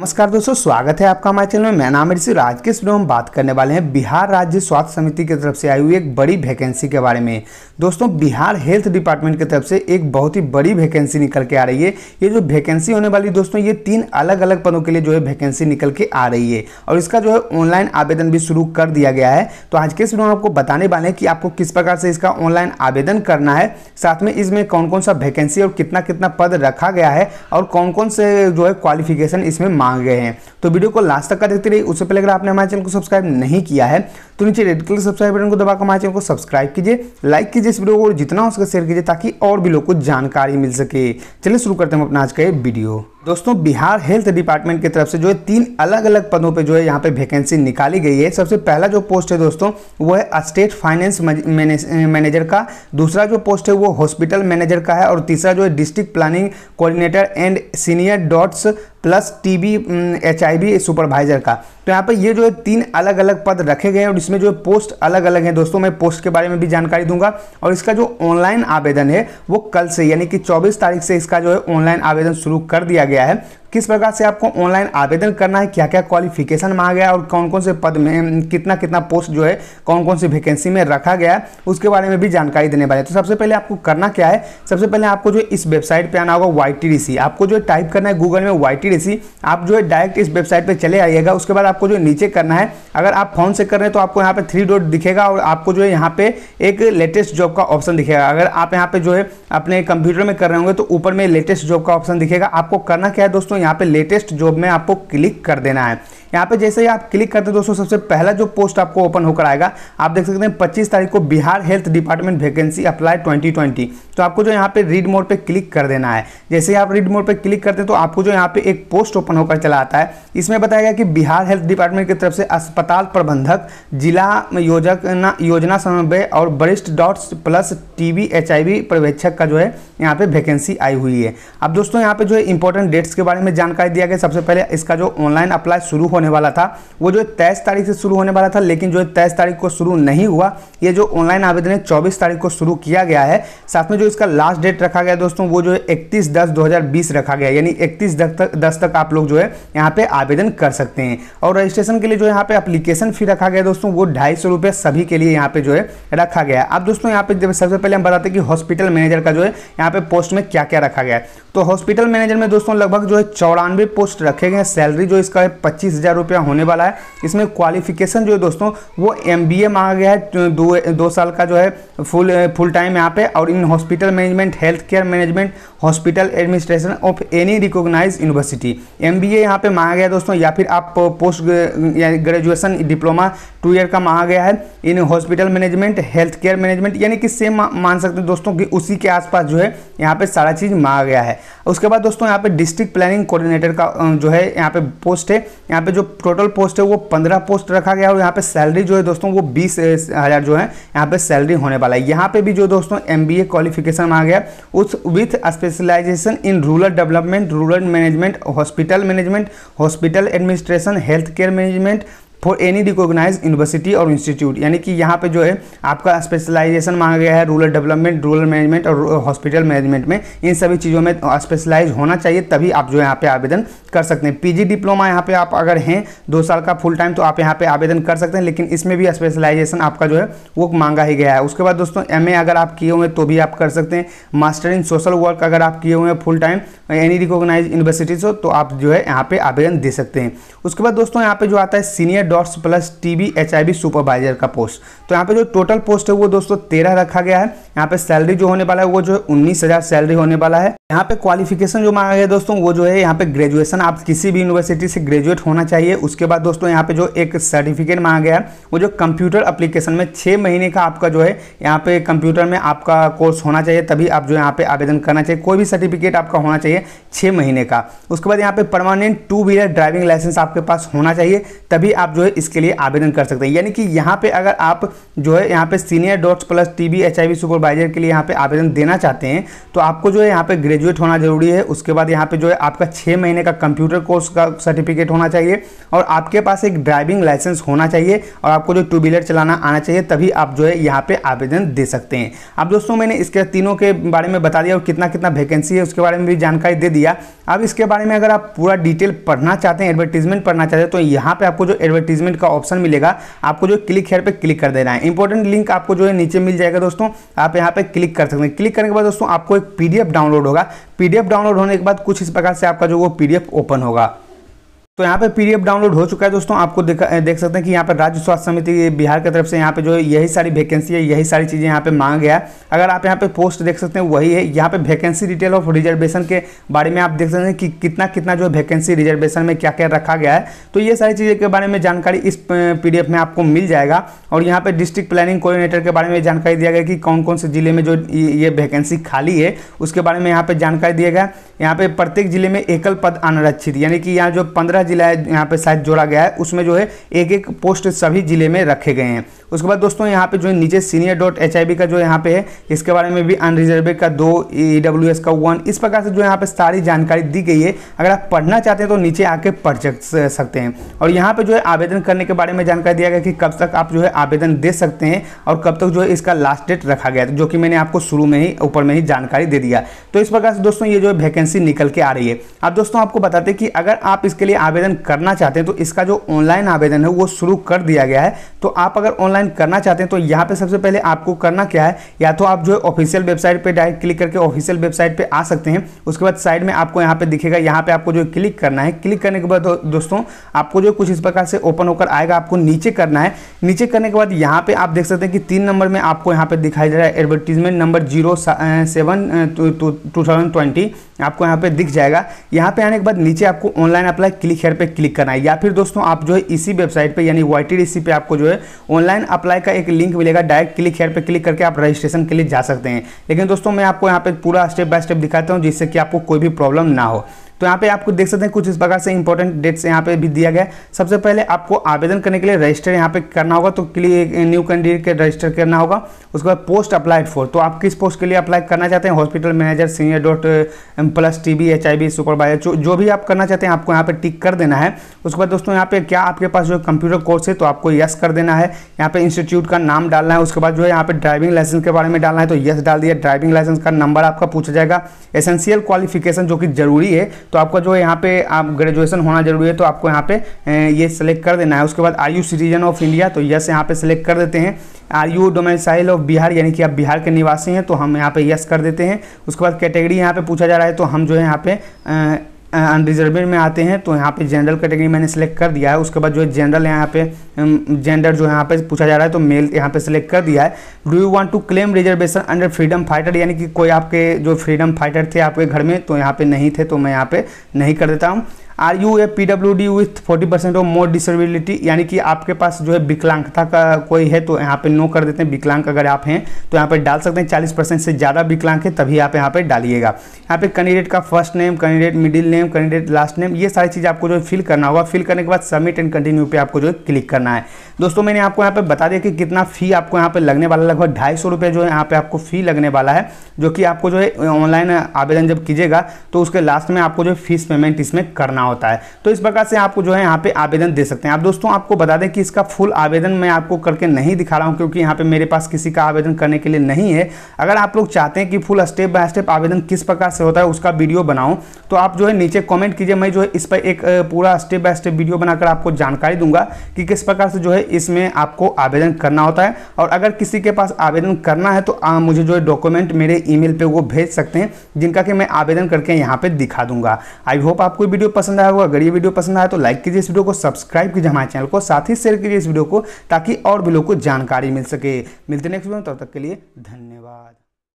नमस्कार दोस्तों स्वागत है आपका हमारे चैनल में मैं नाम ऋषि राज के स्टूडियो हम बात करने वाले हैं बिहार राज्य स्वास्थ्य समिति की तरफ से आई हुई एक बड़ी वैकेंसी के बारे में दोस्तों बिहार हेल्थ डिपार्टमेंट की तरफ से एक बहुत ही बड़ी वैकेंसी निकल के आ रही है ये जो वैकेंसी होने वाली दोस्तों ये तीन अलग अलग पदों के लिए जो है वैकेंसी निकल के आ रही है और इसका जो है ऑनलाइन आवेदन भी शुरू कर दिया गया है तो आज के स्टूडियो आपको बताने वाले हैं कि आपको किस प्रकार से इसका ऑनलाइन आवेदन करना है साथ में इसमें कौन कौन सा वैकेंसी और कितना कितना पद रखा गया है और कौन कौन से जो है क्वालिफिकेशन इसमें मांग गए हैं तो वीडियो को लास्ट तक का देखते रहिए उससे पहले अगर आपने हमारे चैनल को सब्सक्राइब नहीं किया है तो नीचे रेड कलर सब्सक्राइब बटन को दबाकर हमारे चैनल को सब्सक्राइब कीजिए लाइक कीजिए इस वीडियो को जितना हो सके शेयर कीजिए ताकि और भी लोग को जानकारी मिल सके चलिए शुरू करते हैं अपना आज का ये वीडियो दोस्तों बिहार हेल्थ डिपार्टमेंट की तरफ से जो है तीन अलग अलग पदों पे जो है यहाँ पे वैकेंसी निकाली गई है सबसे पहला जो पोस्ट है दोस्तों वो है स्टेट फाइनेंस मैनेजर का दूसरा जो पोस्ट है वो हॉस्पिटल मैनेजर का है और तीसरा जो है district planning coordinator and senior DOTS plus TB H I supervisor का तो यहाँ पर ये जो है तीन अलग अलग पद रखे गए हैं और इसमें जो है पोस्ट अलग अलग हैं दोस्तों मैं पोस्ट के बारे में भी जानकारी दूंगा और इसका जो ऑनलाइन आवेदन है वो कल से यानी कि 24 तारीख से इसका जो है ऑनलाइन आवेदन शुरू कर दिया गया गया है किस प्रकार से आपको ऑनलाइन आवेदन करना है क्या क्या क्वालिफिकेशन मांगा गया और कौन कौन से पद में कितना कितना पोस्ट जो है कौन कौन सी वैकेंसी में रखा गया है उसके बारे में भी जानकारी देने वाले हैं तो सबसे पहले आपको करना क्या है सबसे पहले आपको जो इस वेबसाइट पर आना होगा वाई आपको जो टाइप करना है गूगल में वाई आप जो है डायरेक्ट इस वेबसाइट पर चले आइएगा उसके बाद आपको जो नीचे करना है अगर आप फोन से कर रहे हैं तो आपको यहाँ पर थ्री डॉट दिखेगा और आपको जो है यहाँ पे एक लेटेस्ट जॉब का ऑप्शन दिखेगा अगर आप यहाँ पे जो है अपने कंप्यूटर में कर रहे होंगे तो ऊपर में लेटेस्ट जॉब का ऑप्शन दिखेगा आपको करना क्या है दोस्तों दोस्तों यहाँ पे लेटेस्ट जॉब में आपको क्लिक कर देना है यहाँ पे जैसे ही आप क्लिक करते हैं दोस्तों सबसे पहला जो पोस्ट आपको ओपन होकर आएगा आप देख सकते हैं 25 तारीख को Bihar health department vacancy apply 2020 तो आपको जो यहाँ पे रीड मोड पे क्लिक कर देना है जैसे ही आप रीड मोड पे क्लिक करते हैं तो आपको जो यहाँ पे एक पोस्ट ओपन होकर चला आता है इसमें बताया गया कि बिहार हेल्थ डिपार्टमेंट की तरफ से अस्पताल प्रबंधक जिला योजना योजना समन्वय और वरिष्ठ DOTS plus T B H पर्यवेक्षक का जो है यहाँ पे वैकेंसी आई हुई है अब दोस्तों यहाँ पे जो है इंपॉर्टेंट डेट्स के बारे में में जानकारी दिया गया सबसे पहले इसका जो ऑनलाइन अप्लाई शुरू होने वाला था वो जो है तारीख से शुरू होने वाला था लेकिन जो है तारीख को शुरू नहीं हुआ ये जो ऑनलाइन आवेदन है चौबीस तारीख को शुरू किया गया है साथ में जो इसका लास्ट डेट रखा गया दोस्तों वो जो है इकतीस दस दो रखा गया यानी इकतीस दस तक आप लोग जो है यहाँ पे आवेदन कर सकते हैं और रजिस्ट्रेशन के लिए जो यहाँ पे अप्लीकेशन फी रखा गया दोस्तों वो ढाई सभी के लिए यहाँ पे जो है रखा गया अब दोस्तों यहाँ पे सबसे पहले हम बताते हैं कि हॉस्पिटल मैनेजर का जो है यहाँ पे पोस्ट में क्या क्या रखा गया है तो हॉस्पिटल मैनेजर में दोस्तों लगभग जो है चौरानवे पोस्ट रखे गए हैं सैलरी जो इसका है पच्चीस हज़ार रुपया होने वाला है इसमें क्वालिफिकेशन जो है दोस्तों वो एम बी ए मांगा गया है दो दो साल का जो है फुल फुल टाइम यहाँ पे और in hospital management health care management hospital administration of any recognise university M B A यहाँ पर मांगा गया दोस्तों या फिर आप post graduation diploma two year का मांगा गया है in hospital management health care management यानी कि सेम मान सकते हैं दोस्तों कि उसी के आसपास जो है यहाँ पे सारा चीज़ मांगा गया है उसके बाद दोस्तों यहाँ पे डिस्ट्रिक्ट प्लानिंग कोऑर्डिनेटर का जो है यहाँ पे पोस्ट है यहाँ पे जो टोटल पोस्ट है वो पंद्रह पोस्ट रखा गया है और यहाँ पे सैलरी जो है दोस्तों वो बीस हज़ार जो है यहाँ पे सैलरी होने वाला है यहाँ पे भी जो दोस्तों एम बी ए क्वालिफिकेशन मांगा गया उस with specialisation in rural development rural management hospital management hospital administration health care management for any recognise university और इंस्टीट्यूट यानी कि यहाँ पे जो है आपका स्पेशलाइजेशन मांगा गया है रूरल डेवलपमेंट रूरल मैनेजमेंट और हॉस्पिटल मैनेजमेंट में इन सभी चीज़ों में स्पेशलाइज होना चाहिए तभी आप जो यहाँ पे आवेदन कर सकते हैं पीजी डिप्लोमा यहाँ पे आप अगर हैं दो साल का फुल टाइम तो आप यहाँ पे आवेदन कर सकते हैं लेकिन इसमें भी स्पेशलाइजेशन आपका जो है वो मांगा ही गया है उसके बाद दोस्तों एम अगर आप किए हुए तो भी आप कर सकते हैं मास्टर इन सोशल वर्क अगर आप किए हुए हैं full time any recognise universities हो तो आप जो है यहाँ पे आवेदन दे सकते हैं उसके बाद दोस्तों यहाँ पे जो आता है senior DOTS plus TB HIV supervisor का पोस्ट तो यहाँ पे जो टोटल पोस्ट है वो दोस्तों तेरह रखा गया है यहाँ पे सैलरी जो होने वाला है वो जो है उन्नीस हज़ार सैलरी होने वाला है यहाँ पे क्वालिफिकेशन जो मांगा गया दोस्तों वो जो है यहाँ पे ग्रेजुएशन आप किसी भी यूनिवर्सिटी से ग्रेजुएट होना चाहिए उसके बाद दोस्तों यहाँ पे जो एक सर्टिफिकेट मांगा गया वो जो कंप्यूटर एप्लीकेशन में छः महीने का आपका जो है यहाँ पे कंप्यूटर में आपका कोर्स होना चाहिए तभी आप जो यहाँ पे आवेदन करना चाहिए कोई भी सर्टिफिकेट आपका होना चाहिए छः महीने का उसके बाद यहाँ पे permanent two wheeler driving licence आपके पास होना चाहिए तभी आप जो है इसके लिए आवेदन कर सकते हैं यानी कि यहाँ पर अगर आप जो है यहाँ पे senior DOTS plus T B supervisor के लिए यहाँ पे आवेदन देना चाहते हैं तो आपको जो है यहाँ पे ग्रेजुएट होना जरूरी है उसके बाद यहाँ पे जो है आपका छः महीने का कंप्यूटर कोर्स का सर्टिफिकेट होना चाहिए और आपके पास एक ड्राइविंग लाइसेंस होना चाहिए और आपको जो टू व्हीलर चलाना आना चाहिए तभी आप जो है यहाँ पर आवेदन दे सकते हैं अब दोस्तों मैंने इसके तीनों के बारे में बता दिया और कितना कितना वैकेंसी है उसके बारे में भी जानकारी दे दिया अब इसके बारे में अगर आप पूरा डिटेल पढ़ना चाहते हैं एडवर्टीजमेंट पढ़ना चाहते हैं तो यहाँ पर आपको जो एडवर्टीजमेंट का ऑप्शन मिलेगा आपको जो क्लिक हेयर पर क्लिक कर देना है इंपॉर्टेंट लिंक आपको जो है नीचे मिल जाएगा दोस्तों आप यहाँ पर क्लिक कर सकते हैं क्लिक करने के बाद दोस्तों आपको एक पीडीएफ डाउनलोड होगा पीडीएफ डाउनलोड होने के बाद कुछ इस प्रकार से आपका जो वो पीडीएफ ओपन होगा तो यहाँ पे पीडीएफ डाउनलोड हो चुका है दोस्तों आपको देख देख सकते हैं कि यहाँ पर राज्य स्वास्थ्य समिति बिहार की तरफ से यहाँ पे जो यही सारी वैकेंसी है यही सारी चीज़ें यहाँ पे मांगा गया है अगर आप यहाँ पे पोस्ट देख सकते हैं वही है यहाँ पे वैकेंसी डिटेल ऑफ रिजर्वेशन के बारे में आप देख सकते हैं कि कितना कितना जो वैकेंसी रिजर्वेशन में क्या क्या रखा गया है तो ये सारी चीज़ें के बारे में जानकारी इस पी में आपको मिल जाएगा और यहाँ पर डिस्ट्रिक्ट प्लानिंग कोऑर्डिनेटर के बारे में जानकारी दिया गया कि कौन कौन से जिले में जो ये वैकेंसी खाली है उसके बारे में यहाँ पर जानकारी दिया गया यहाँ पर प्रत्येक जिले में एकल पद अनारक्षित यानी कि यहाँ जो पंद्रह जिला यहाँ पे शायद जोड़ा गया है उसमें जो है एक एक पोस्ट सभी जिले में रखे गए हैं उसके बाद दोस्तों यहाँ पे जो है नीचे सीनियर डॉट एच का जो यहाँ पे है इसके बारे में भी अनरिजर्वे का दो ई e का वन इस प्रकार से जो यहाँ पे सारी जानकारी दी गई है अगर आप पढ़ना चाहते हैं तो नीचे आके पढ़ सकते हैं और यहाँ पे जो है आवेदन करने के बारे में जानकारी दिया गया कि कब तक आप जो है आवेदन दे सकते हैं और कब तक जो है इसका लास्ट डेट रखा गया जो कि मैंने आपको शुरू में ही ऊपर में ही जानकारी दे दिया तो इस प्रकार से दोस्तों ये जो है वैकेंसी निकल के आ रही है अब दोस्तों आपको बताते हैं कि अगर आप इसके लिए आवेदन करना चाहते हैं तो इसका जो ऑनलाइन आवेदन है वो शुरू कर दिया गया है तो आप अगर ऑनलाइन ऑनलाइन करना चाहते हैं तो यहाँ पे सबसे पहले आपको करना क्या है या तो आप जो है ऑफिशियल वेबसाइट पे डायरेक्ट क्लिक करके ऑफिशियल वेबसाइट पे आ सकते हैं उसके बाद साइड में आपको यहाँ पे दिखेगा यहाँ पे आपको जो क्लिक करना है क्लिक करने के बाद दो, दोस्तों आपको जो कुछ इस प्रकार से ओपन होकर आएगा आपको नीचे करना है नीचे करने के बाद यहाँ पे आप देख सकते हैं कि तीन नंबर में आपको यहाँ पे दिखाई दे रहा है advertisement number zero seven two thousand twenty आपको यहाँ पे दिख जाएगा यहाँ पे आने के बाद नीचे आपको ऑनलाइन अप्लाई क्लिक हेयर पे क्लिक करना है या फिर दोस्तों आप जो है इसी वेबसाइट पे यानी वाई टी पे आपको जो है ऑनलाइन अप्लाई का एक लिंक मिलेगा डायरेक्ट क्लिक हेयर पर क्लिक करके आप रजिस्ट्रेशन के लिए जा सकते हैं लेकिन दोस्तों मैं आपको यहाँ पे पूरा स्टेप बाय स्टेप दिखाता हूँ जिससे कि आपको कोई भी प्रॉब्लम ना हो तो यहाँ पे आपको देख सकते हैं कुछ इस प्रकार से इंपॉर्टेंट डेट्स यहाँ पे भी दिया गया है सबसे पहले आपको आवेदन करने के लिए रजिस्टर यहाँ पे करना होगा तो क्लिक न्यू कैंडिडेट के रजिस्टर करना होगा उसके बाद पोस्ट अप्लाइड फॉर तो आप किस पोस्ट के लिए अप्लाई करना चाहते हैं hospital manager senior DOT plus T B H I V supervisor जो, जो भी आप करना चाहते हैं आपको यहाँ पर टिक कर देना है उसके बाद दोस्तों यहाँ पे क्या आपके पास जो कंप्यूटर कोर्स है तो आपको यस कर देना है यहाँ पे इंस्टीट्यूट का नाम डालना है उसके बाद जो है यहाँ पे ड्राइविंग लाइसेंस के बारे में डालना है तो यस डाल दिया ड्राइविंग लाइसेंस का नंबर आपका पूछा जाएगा एसेंशियल क्वालिफिकेशन जो कि जरूरी है तो आपका जो यहाँ पे आप ग्रेजुएशन होना जरूरी है तो आपको यहाँ पे ये सिलेक्ट कर देना है उसके बाद are you citizen of India तो यस यहाँ पे सिलेक्ट कर देते हैं are you domicile of Bihar यानी कि आप बिहार के निवासी हैं तो हम यहाँ पे यस कर देते हैं उसके बाद कैटेगरी यहाँ पे पूछा जा रहा है तो हम जो है यहाँ पे अनरिजर्वेड में आते हैं तो यहाँ पे जनरल कैटेगरी मैंने सेलेक्ट कर दिया है उसके बाद जो है जनरल यहाँ पे जेंडर जो यहाँ पे पूछा जा रहा है तो मेल यहाँ पे सेलेक्ट कर दिया है do you want to claim reservation under freedom fighter यानी कि कोई आपके जो फ्रीडम फाइटर थे आपके घर में तो यहाँ पे नहीं थे तो मैं यहाँ पे नहीं कर देता हूँ are you a P W D with forty percent of more disability यानी कि आपके पास जो है विकलांगता का कोई है तो यहाँ पे नो कर देते हैं विकलांग अगर आप हैं तो यहाँ पे डाल सकते हैं चालीस परसेंट से ज़्यादा विकलांग है तभी आप यहाँ पे डालिएगा यहाँ पे कैंडिडेट का first name candidate middle name candidate last name ये सारी चीज़ आपको जो है फिल करना होगा फिल करने के बाद सबमिट एंड कंटिन्यू पे आपको जो है क्लिक करना है दोस्तों मैंने आपको यहाँ पे बता दिया कि कितना फ़ी आपको यहाँ पे लगने वाला लगभग ढाई सौ रुपये जो है यहाँ पे आपको फ़ी लगने वाला है जो कि आपको जो है ऑनलाइन आवेदन जब कीजिएगा तो उसके लास्ट में आपको जो है फीस पेमेंट इसमें करना करना होता है तो इस प्रकार से आपको जो है यहाँ पे आवेदन दे सकते हैं आप दोस्तों आपको बता दें कि इसका फुल आवेदन मैं आपको करके नहीं दिखा रहा हूँ क्योंकि यहाँ पे मेरे पास किसी का आवेदन करने के लिए नहीं है अगर आप लोग चाहते हैं कि फुल स्टेप बाय स्टेप आवेदन किस प्रकार से होता है उसका वीडियो बनाऊँ तो आप जो है नीचे कॉमेंट कीजिए मैं जो है इस पर एक पूरा स्टेप बाय स्टेप वीडियो बनाकर आपको जानकारी दूंगा कि किस प्रकार से जो है इसमें आपको आवेदन करना होता है और अगर किसी के पास आवेदन करना है तो मुझे जो है डॉक्यूमेंट मेरे ई मेल वो भेज सकते हैं जिनका कि मैं आवेदन करके यहाँ पर दिखा दूंगा आई होप आपको वीडियो पसंद पसंद आया होगा अगर ये वीडियो पसंद आया तो लाइक कीजिए इस वीडियो को सब्सक्राइब कीजिए हमारे चैनल को साथ ही शेयर कीजिए इस वीडियो को ताकि और भी लोग को जानकारी मिल सके मिलते नेक्स्ट वीडियो तब तक के लिए धन्यवाद